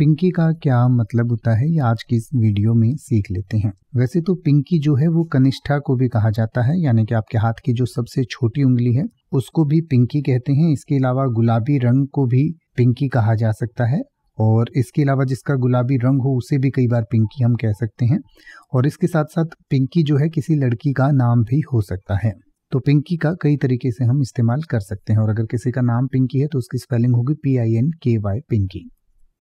पिंकी का क्या मतलब होता है ये आज की इस वीडियो में सीख लेते हैं वैसे तो पिंकी जो है वो कनिष्ठा को भी कहा जाता है यानी कि आपके हाथ की जो सबसे छोटी उंगली है उसको भी पिंकी कहते हैं इसके अलावा गुलाबी रंग को भी पिंकी कहा जा सकता है और इसके अलावा जिसका गुलाबी रंग हो उसे भी कई बार पिंकी हम कह सकते हैं और इसके साथ साथ पिंकी जो है किसी लड़की का नाम भी हो सकता है तो पिंकी का कई तरीके से हम इस्तेमाल कर सकते हैं और अगर किसी का नाम पिंकी है तो उसकी स्पेलिंग होगी P I N K Y Pinky